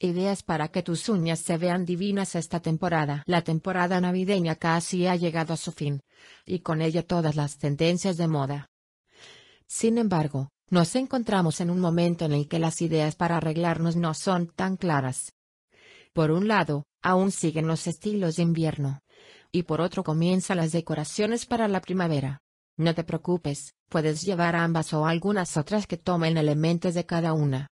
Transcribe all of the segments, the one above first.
Ideas para que tus uñas se vean divinas esta temporada. La temporada navideña casi ha llegado a su fin. Y con ella todas las tendencias de moda. Sin embargo, nos encontramos en un momento en el que las ideas para arreglarnos no son tan claras. Por un lado, aún siguen los estilos de invierno. Y por otro comienzan las decoraciones para la primavera. No te preocupes, puedes llevar ambas o algunas otras que tomen elementos de cada una.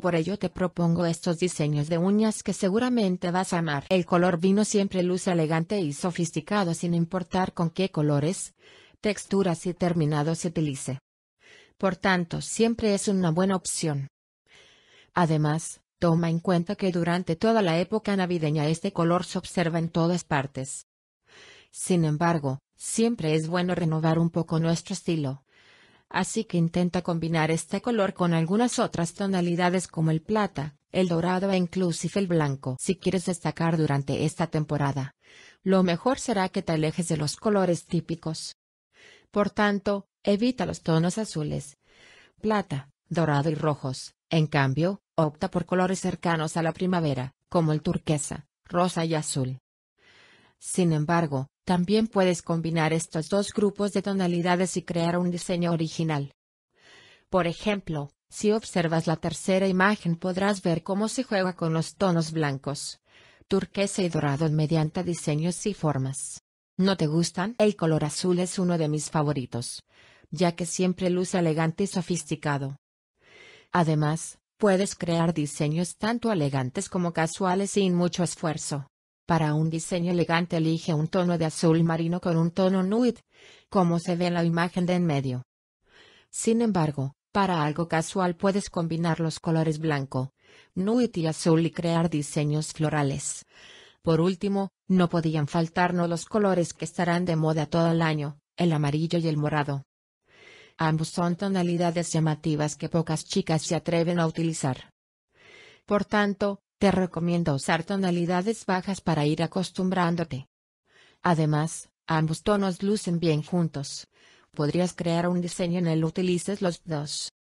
Por ello te propongo estos diseños de uñas que seguramente vas a amar. El color vino siempre luce elegante y sofisticado sin importar con qué colores, texturas y terminados se utilice. Por tanto, siempre es una buena opción. Además, toma en cuenta que durante toda la época navideña este color se observa en todas partes. Sin embargo, siempre es bueno renovar un poco nuestro estilo. Así que intenta combinar este color con algunas otras tonalidades como el plata, el dorado e inclusive el blanco si quieres destacar durante esta temporada. Lo mejor será que te alejes de los colores típicos. Por tanto, evita los tonos azules, plata, dorado y rojos. En cambio, opta por colores cercanos a la primavera, como el turquesa, rosa y azul. Sin embargo, también puedes combinar estos dos grupos de tonalidades y crear un diseño original. Por ejemplo, si observas la tercera imagen podrás ver cómo se juega con los tonos blancos, turquesa y dorado mediante diseños y formas. ¿No te gustan? El color azul es uno de mis favoritos, ya que siempre luce elegante y sofisticado. Además, puedes crear diseños tanto elegantes como casuales sin mucho esfuerzo. Para un diseño elegante elige un tono de azul marino con un tono nude, como se ve en la imagen de en medio. Sin embargo, para algo casual puedes combinar los colores blanco, nude y azul y crear diseños florales. Por último, no podían faltarnos los colores que estarán de moda todo el año, el amarillo y el morado. Ambos son tonalidades llamativas que pocas chicas se atreven a utilizar. Por tanto, te recomiendo usar tonalidades bajas para ir acostumbrándote. Además, ambos tonos lucen bien juntos. Podrías crear un diseño en el utilices los dos.